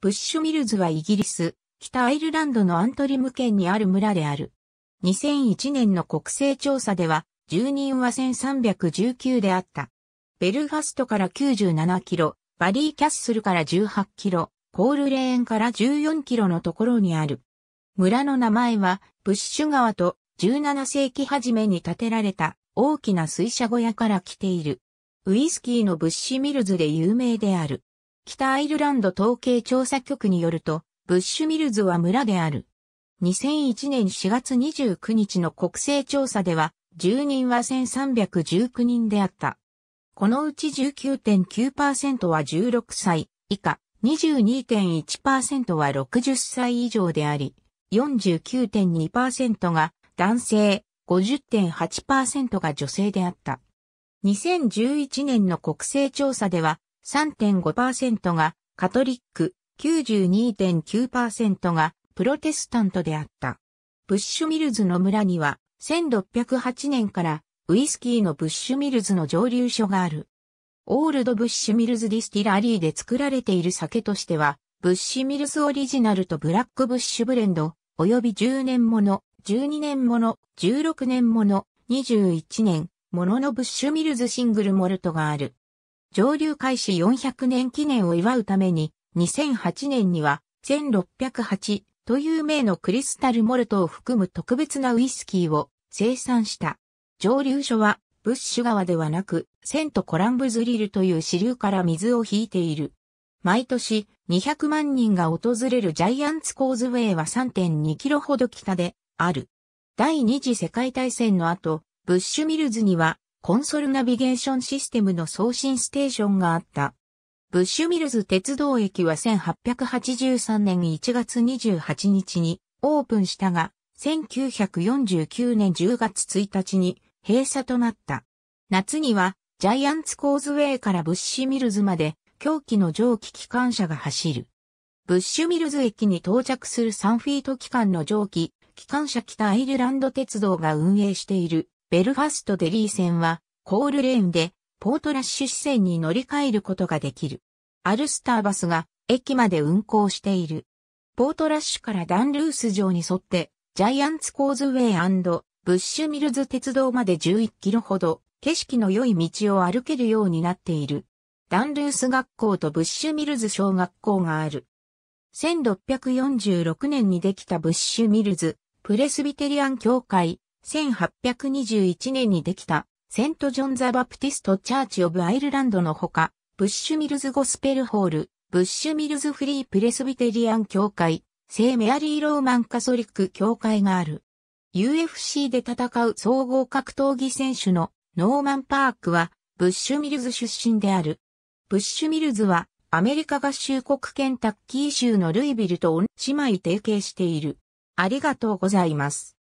ブッシュミルズはイギリス、北アイルランドのアントリム県にある村である。2001年の国勢調査では、住人は1319であった。ベルファストから97キロ、バリーキャッスルから18キロ、コールレーンから14キロのところにある。村の名前は、ブッシュ川と17世紀初めに建てられた大きな水車小屋から来ている。ウイスキーのブッシュミルズで有名である。北アイルランド統計調査局によると、ブッシュミルズは村である。2001年4月29日の国勢調査では、住人は1319人であった。このうち19.9%は16歳以下、22.1%は60歳以上であり、49.2%が男性、50.8%が女性であった。2011年の国勢調査では、3.5%がカトリック、92.9%がプロテスタントであった。ブッシュミルズの村には1608年からウイスキーのブッシュミルズの蒸留所がある。オールドブッシュミルズディスティラリーで作られている酒としては、ブッシュミルズオリジナルとブラックブッシュブレンド、及び10年もの、12年もの、16年もの、21年もののブッシュミルズシングルモルトがある。上流開始400年記念を祝うために、2008年には、1608という名のクリスタルモルトを含む特別なウイスキーを生産した。上流所は、ブッシュ川ではなく、セントコランブズリルという支流から水を引いている。毎年、200万人が訪れるジャイアンツコーズウェイは3.2キロほど北である。第二次世界大戦の後、ブッシュミルズにはコンソルナビゲーションシステムの送信ステーションがあった。ブッシュミルズ鉄道駅は1883年1月28日にオープンしたが、1949年10月1日に閉鎖となった。夏にはジャイアンツコーズウェイからブッシュミルズまで狂気の蒸気機関車が走る。ブッシュミルズ駅に到着する3フィート機関の蒸気、機関車北アイルランド鉄道が運営しているベルファストデリー線は、コールレーンで、ポートラッシュ支線に乗り換えることができる。アルスターバスが、駅まで運行している。ポートラッシュからダンルース城に沿って、ジャイアンツコーズウェイブッシュミルズ鉄道まで11キロほど、景色の良い道を歩けるようになっている。ダンルース学校とブッシュミルズ小学校がある。1646年にできたブッシュミルズ、プレスビテリアン教会、1821年にできた、セント・ジョン・ザ・バプティスト・チャーチ・オブ・アイルランドのほか、ブッシュ・ミルズ・ゴスペル・ホール、ブッシュ・ミルズ・フリー・プレスビテリアン教会、聖メアリー・ローマン・カソリック教会がある。UFC で戦う総合格闘技選手のノーマン・パークは、ブッシュ・ミルズ出身である。ブッシュ・ミルズは、アメリカ合衆国ケンタッキー州のルイビルと姉妹提携している。ありがとうございます。